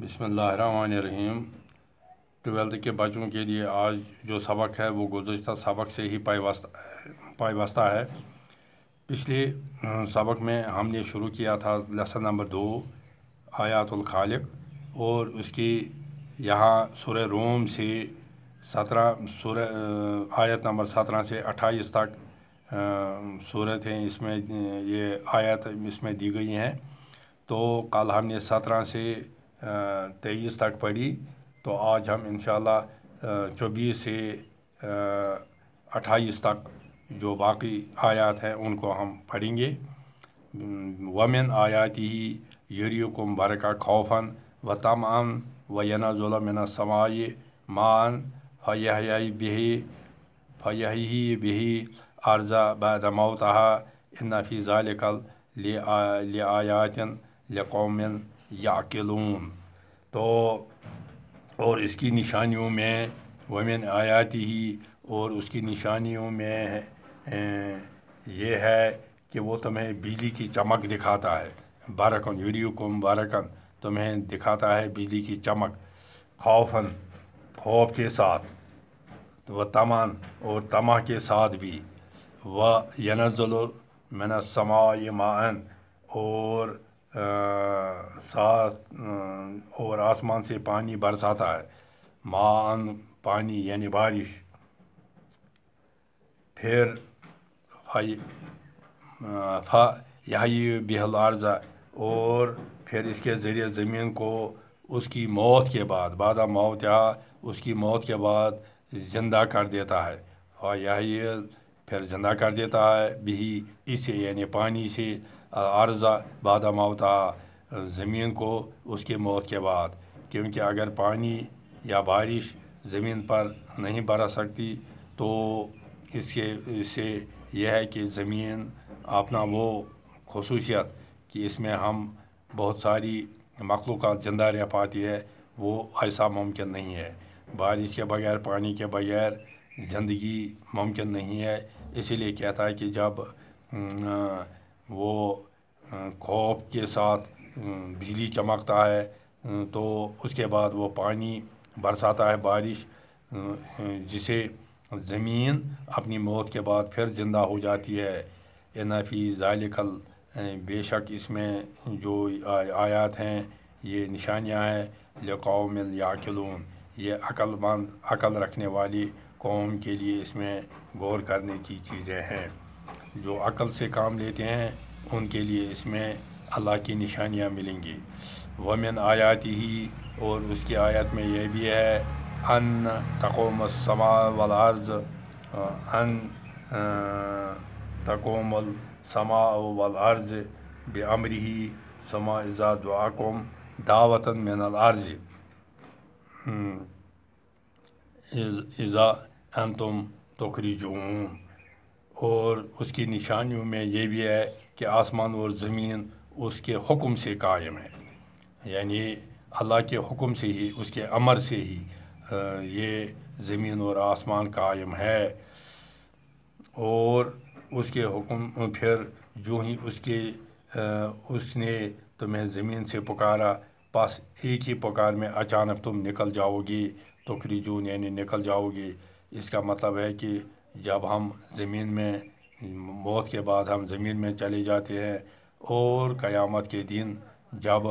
बसमीम ट्वेल्थ के बच्चों के लिए आज जो सबक है वो गुज्त सबक से ही पाई वास्ता वास्ता है पिछले सबक में हमने शुरू किया था लेसन नंबर दो आयातुल खालिक और उसकी यहाँ सुर रोम से सत्रह सुर आयत नंबर सत्रह से अट्ठाईस तक सूरत हैं इसमें ये आयत इसमें दी गई हैं तो कल हमने सत्रह से तेईस तक पढ़ी तो आज हम इन चौबीस से अट्ठाईस तक जो बाकी आयात हैं उनको हम पढ़ेंगे वमिन आयात ही यरियकुम बरका खौफन व तमान व मना समाय मान फ़या बेहे फयाही बेहे अर्जा बदमौतहा इन्ना फ़ी ज़ालिकल ले आयातिन कौमिन याकिलून तो और इसकी निशानियों में वमिन आयाती ही और उसकी निशानियों में ये है कि वो तुम्हें बिजली की चमक दिखाता है बारकन यूरियकुम बारकन तुम्हें दिखाता है बिजली की चमक खौफन खौफ के साथ व तमान और तमा के साथ भी व यनजल मना मान और साथ और आसमान से पानी बरसाता है मान पानी यानी बारिश फिर यही बेहल आर्जा और फिर इसके ज़रिए ज़मीन को उसकी मौत के बाद बाद मौत या उसकी मौत के बाद ज़िंदा कर देता है और यही फिर ज़िंदा कर देता है भी इसे यानी पानी से आरजा बाद मौत ज़मीन को उसकी मौत के बाद क्योंकि अगर पानी या बारिश ज़मीन पर नहीं बरस सकती तो इसके इससे यह है कि ज़मीन अपना वो खसूसियत कि इसमें हम बहुत सारी मखलूक ज़िंदा रह पाती है वो ऐसा मुमकिन नहीं है बारिश के बगैर पानी के बगैर ज़िंदगी मुमकिन नहीं है इसीलिए कहता है कि जब वो खौफ के साथ बिजली चमकता है तो उसके बाद वो पानी बरसाता है बारिश जिसे ज़मीन अपनी मौत के बाद फिर ज़िंदा हो जाती है इनाफ़ी ज़ालिकल बेशक इसमें जो आयात हैं ये निशानियाँ हैं लकौम याकिलून ये अक्लमंद अकल रखने वाली कौम के लिए इसमें गौर करने की चीज़ें हैं जो अकल से काम लेते हैं उनके लिए इसमें अल्लाह की निशानियाँ मिलेंगी वमिन आयात ही और उसकी आयत में यह भी है अन तकोम समा वर्ज़ अन तकोम समा वर्ज़ बमर ही समा इजाद वकोम दावता मिन अर्ज़ हम्म, इज़ा अन तुम तोखरी जो और उसकी निशानियों में ये भी है कि आसमान और ज़मीन उसके हुक्म से कायम है यानी अल्लाह के हुक्म से ही उसके अमर से ही ये ज़मीन और आसमान कायम है और उसके हुक्म फिर जो ही उसके उसने तुम्हें ज़मीन से पुकारा बस एक ही पुकार में अचानक तुम निकल जाओगी तो जून यानी निकल जाओगी इसका मतलब है कि जब हम ज़मीन में मौत के बाद हम ज़मीन में चले जाते हैं और क़यामत के दिन जब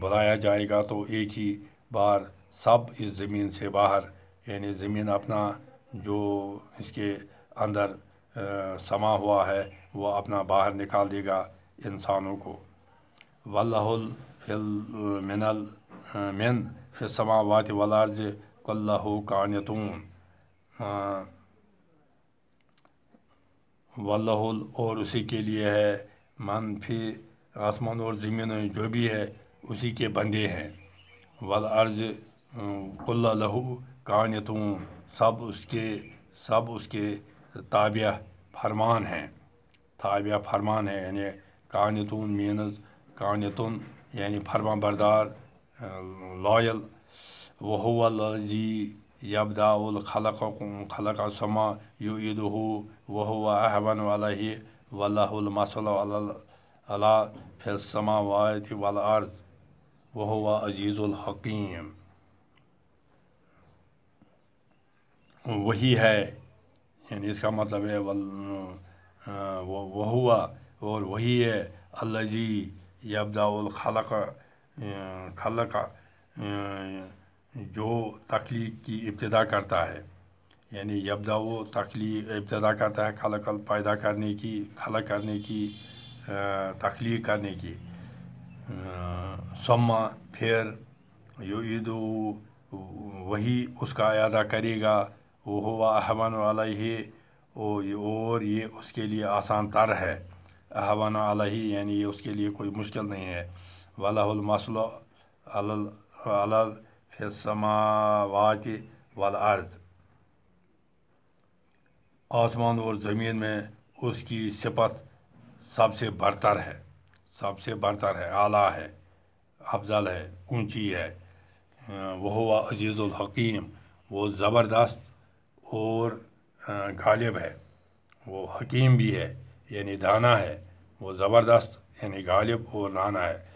बुलाया जाएगा तो एक ही बार सब इस ज़मीन से बाहर यानी ज़मीन अपना जो इसके अंदर आ, समा हुआ है वो अपना बाहर निकाल देगा इंसानों को वल्लहुल फिल मिनल मिन फिसमावात वलार्ज कल्लहु कानतून वल्लहुल और उसी के लिए है मनफी आसमान और ज़मीन जो भी है उसी के बंदे हैं वल अर्ज लहू तुम सब उसके सब उसके ताबिया फरमान हैं ताबिया फरमान है यानी कानतून मीनस कानतुन यानी फरमा बरदार लॉयल वहुअल जी खलक समा युदह वह अहबन वाला ही वल्लामसल अला फिर समा वायत वाल अर्ज वह हकीम वही है यानी इसका मतलब है वल वह हुआ और वही है अल्लाजी यबदाउल खलक खलक जो तख्लीक की इब्तदा करता है यानी यबदा वो तख्ली इब्तदा करता है खल पैदा करने की खल करने की तख्लीक करने की सम्मा फिर ईद वही उसका अदा करेगा वो हुआ अहमन वाला ही और ये उसके लिए आसान तर है अहवान ही यानी ये उसके लिए कोई मुश्किल नहीं है वाला मसल फिसमावात वाल अर्ज़ आसमान और ज़मीन में उसकी सिपत सबसे बढ़तर है सबसे बढ़तर है आला है अफजल है ऊंची है वह हुआ हकीम वो ज़बरदस्त और गालिब है वो हकीम भी है यानी दाना है वो ज़बरदस्त यानी गालिब और नाना है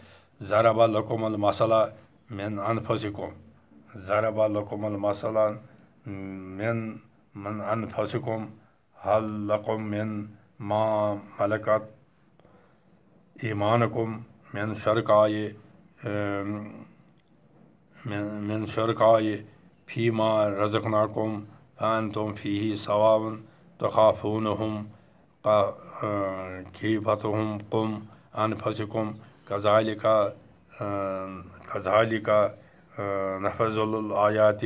ज़रा बा लकुमल मसला मिन अनफसिकुम ज़रब लकुमसला मिन मन अनफसकुम हल लकुम मिन मा मलकत ईमानकुम मिन शरकाए मिन शरकाए फ़ी मा रजकनाकुम फ़ैन तुम फ़ी सवावन तखाफून हम कीफत हम कुम अनफसकुम कजालिका कजालिका नफज़ुलआयात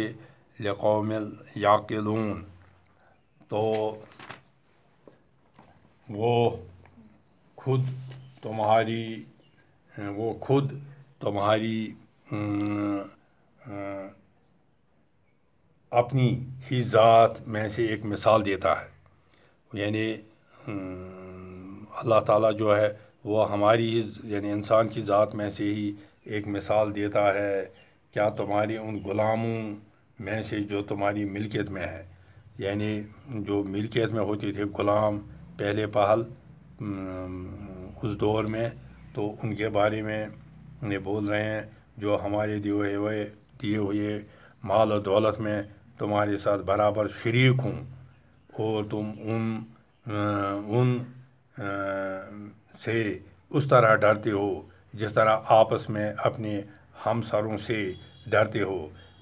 लकौम याकिलून तो वो खुद तुम्हारी वो खुद तुम्हारी अपनी ही ज़ात में से एक मिसाल देता है यानी अल्लाह ताला जो है वो हमारी यानी इंसान की ज़ात में से ही एक मिसाल देता है क्या तुम्हारी उन ग़ुलामों में से जो तुम्हारी मिल्कियत में है यानी जो मिल्कियत में होते थे ग़ुलाम पहले पहल उस दौर में तो उनके बारे में ये बोल रहे हैं जो हमारे दिए हुए दिए हुए माल और दौलत में तुम्हारे साथ बराबर शरीक हूँ और तुम उन उन से उस तरह डरते हो जिस तरह आपस में अपने हम सरों से डरते हो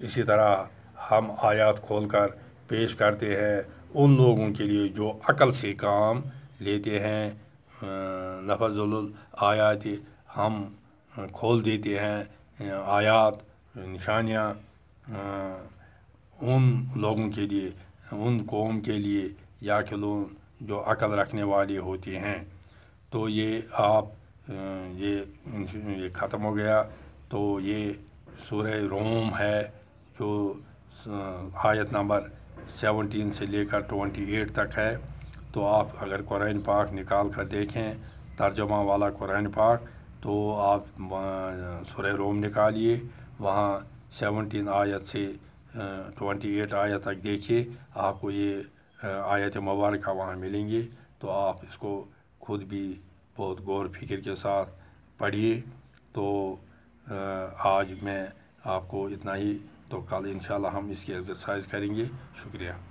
इसी तरह हम आयात खोलकर पेश करते हैं उन लोगों के लिए जो अकल से काम लेते हैं नफजुल आयात हम खोल देते हैं आयात निशानियाँ उन लोगों के लिए उन कौम के लिए या कि लोग जो अकल रखने वाले होते हैं तो ये आप ये ये ख़त्म हो गया तो ये सूर्य रोम है जो आयत नंबर 17 से लेकर 28 तक है तो आप अगर कुरान पाक निकाल कर देखें तर्जमा वाला कुरान पाक तो आप सूर्य रोम निकालिए वहाँ 17 आयत से 28 आयत तक देखिए आपको ये आयत मुबारक वहाँ मिलेंगे तो आप इसको खुद भी बहुत गौर फिक्र के साथ पढ़िए तो आज मैं आपको इतना ही तो कल इन हम इसकी एक्सरसाइज करेंगे शुक्रिया